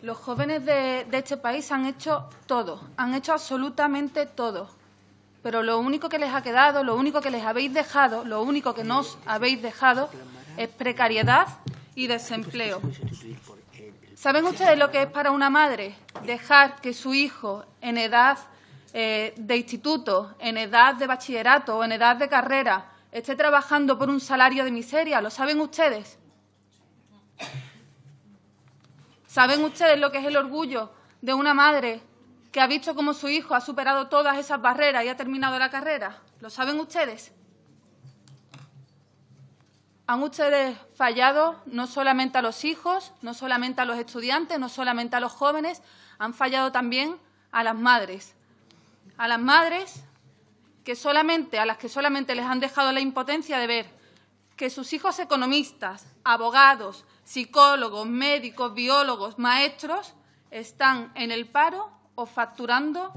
Los jóvenes de, este país han hecho todo, han hecho absolutamente todo. Pero lo único que les ha quedado, lo único que les habéis dejado, lo único que nos habéis dejado es precariedad y desempleo. ¿Saben ustedes lo que es para una madre dejar que su hijo en edad eh, de instituto, en edad de bachillerato o en edad de carrera esté trabajando por un salario de miseria? ¿Lo saben ustedes? ¿Saben ustedes lo que es el orgullo de una madre que ha visto cómo su hijo ha superado todas esas barreras y ha terminado la carrera? ¿Lo saben ustedes? Han ustedes fallado no solamente a los hijos, no solamente a los estudiantes, no solamente a los jóvenes, han fallado también a las madres. A las madres que solamente, a las que solamente les han dejado la impotencia de ver que sus hijos economistas, abogados, psicólogos, médicos, biólogos, maestros están en el paro o facturando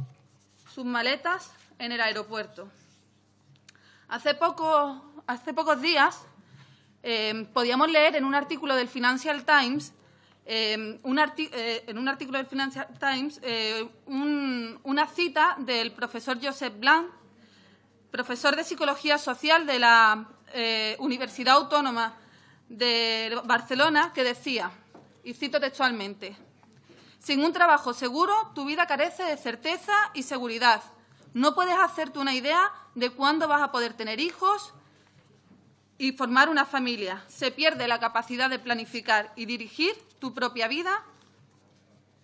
sus maletas en el aeropuerto. Hace, pocos días eh, podíamos leer en un artículo del Financial Times, eh, eh, en un artículo del Financial Times, una cita del profesor Joseph Blanc, profesor de Psicología Social de la Universidad Autónoma de Barcelona que decía, y cito textualmente, sin un trabajo seguro, tu vida carece de certeza y seguridad. No puedes hacerte una idea de cuándo vas a poder tener hijos y formar una familia. Se pierde la capacidad de planificar y dirigir tu propia vida.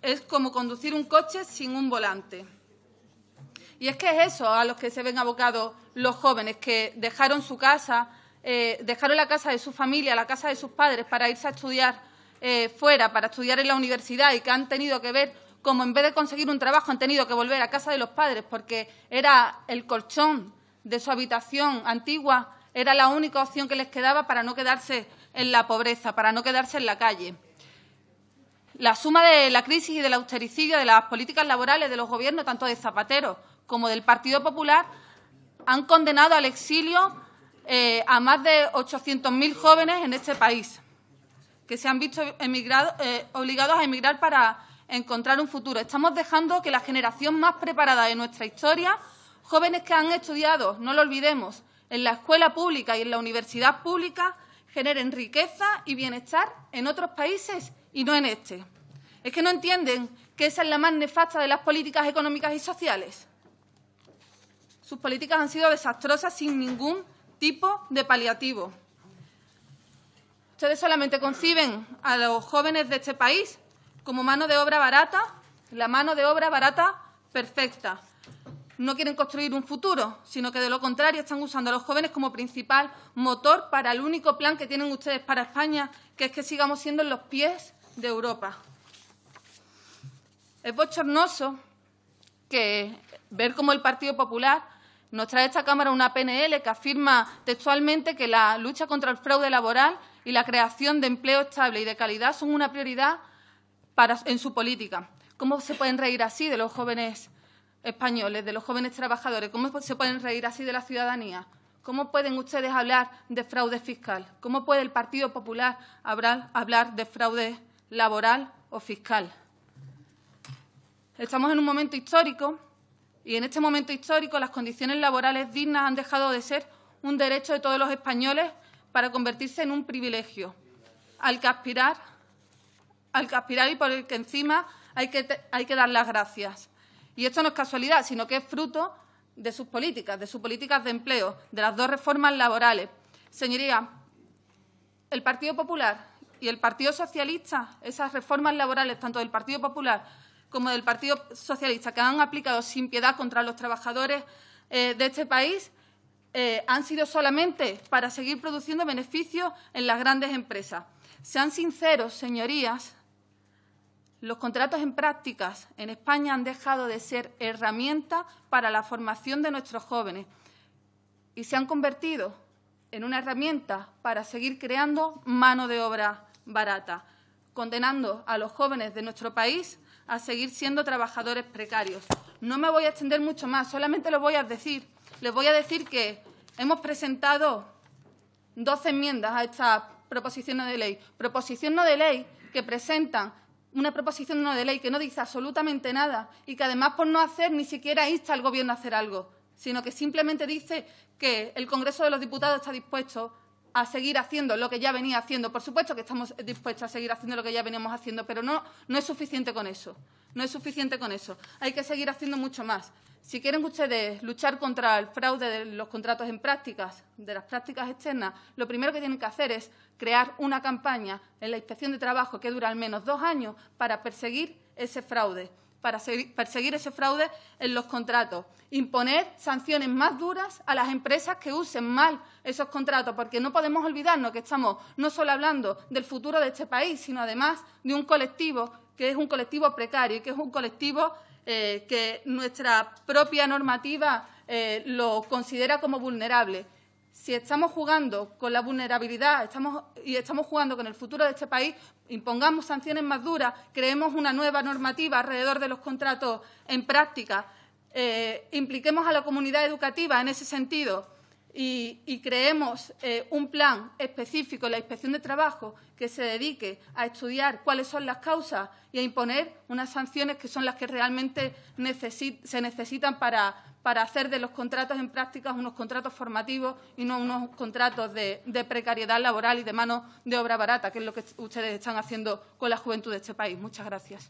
Es como conducir un coche sin un volante. Y es que es eso a los que se ven abocados los jóvenes, que dejaron su casa, eh, dejaron la casa de su familia, la casa de sus padres, para irse a estudiar eh, fuera, para estudiar en la universidad y que han tenido que ver cómo en vez de conseguir un trabajo han tenido que volver a casa de los padres porque era el colchón de su habitación antigua, era la única opción que les quedaba para no quedarse en la pobreza, para no quedarse en la calle. La suma de la crisis y del austericidio de las políticas laborales de los gobiernos, tanto de Zapatero como del Partido Popular, han condenado al exilio eh, a más de 800.000 jóvenes en este país que se han visto eh, obligados a emigrar para encontrar un futuro. Estamos dejando que la generación más preparada de nuestra historia, jóvenes que han estudiado, no lo olvidemos, en la escuela pública y en la universidad pública, generen riqueza y bienestar en otros países y no en este. Es que no entienden que esa es la más nefasta de las políticas económicas y sociales. Sus políticas han sido desastrosas sin ningún tipo de paliativo. Ustedes solamente conciben a los jóvenes de este país como mano de obra barata, la mano de obra barata perfecta. No quieren construir un futuro, sino que de lo contrario están usando a los jóvenes como principal motor para el único plan que tienen ustedes para España, que es que sigamos siendo en los pies de Europa. Es bochornoso que ver cómo el Partido Popular nos trae esta Cámara una PNL que afirma textualmente que la lucha contra el fraude laboral y la creación de empleo estable y de calidad son una prioridad en su política. ¿Cómo se pueden reír así de los jóvenes españoles, de los jóvenes trabajadores? ¿Cómo se pueden reír así de la ciudadanía? ¿Cómo pueden ustedes hablar de fraude fiscal? ¿Cómo puede el Partido Popular hablar de fraude laboral o fiscal? Estamos en un momento histórico y en este momento histórico, las condiciones laborales dignas han dejado de ser un derecho de todos los españoles para convertirse en un privilegio, al que aspirar, al y por el que encima hay que, hay que dar las gracias. Y esto no es casualidad, sino que es fruto de sus políticas, de sus políticas de empleo, de las dos reformas laborales. Señorías, el Partido Popular y el Partido Socialista, esas reformas laborales, tanto del Partido Popular como del Partido Socialista, que han aplicado sin piedad contra los trabajadores eh, de este país, eh, han sido solamente para seguir produciendo beneficios en las grandes empresas. Sean sinceros, señorías, los contratos en prácticas en España han dejado de ser herramienta para la formación de nuestros jóvenes y se han convertido en una herramienta para seguir creando mano de obra barata, condenando a los jóvenes de nuestro país a seguir siendo trabajadores precarios. No me voy a extender mucho más, solamente lo voy a decir. Les voy a decir que hemos presentado 12 enmiendas a esta proposición de ley. Proposición no de ley que presenta una proposición no de ley que no dice absolutamente nada y que además por no hacer ni siquiera insta al Gobierno a hacer algo, sino que simplemente dice que el Congreso de los Diputados está dispuesto a seguir haciendo lo que ya venía haciendo. Por supuesto que estamos dispuestos a seguir haciendo lo que ya veníamos haciendo, pero no, no es suficiente con eso. No es suficiente con eso. Hay que seguir haciendo mucho más. Si quieren ustedes luchar contra el fraude de los contratos en prácticas, de las prácticas externas, lo primero que tienen que hacer es crear una campaña en la inspección de trabajo que dura al menos dos años para perseguir ese fraude para perseguir ese fraude en los contratos. Imponer sanciones más duras a las empresas que usen mal esos contratos, porque no podemos olvidarnos que estamos no solo hablando del futuro de este país, sino además de un colectivo que es un colectivo precario y que es un colectivo eh, que nuestra propia normativa eh, lo considera como vulnerable si estamos jugando con la vulnerabilidad y estamos jugando con el futuro de este país, impongamos sanciones más duras, creemos una nueva normativa alrededor de los contratos en práctica, eh, impliquemos a la comunidad educativa en ese sentido y, creemos eh, un plan específico en la inspección de trabajo que se dedique a estudiar cuáles son las causas y a imponer unas sanciones que son las que realmente se necesitan para, hacer de los contratos en prácticas unos contratos formativos y no unos contratos de, de precariedad laboral y de mano de obra barata, que es lo que ustedes están haciendo con la juventud de este país. Muchas gracias.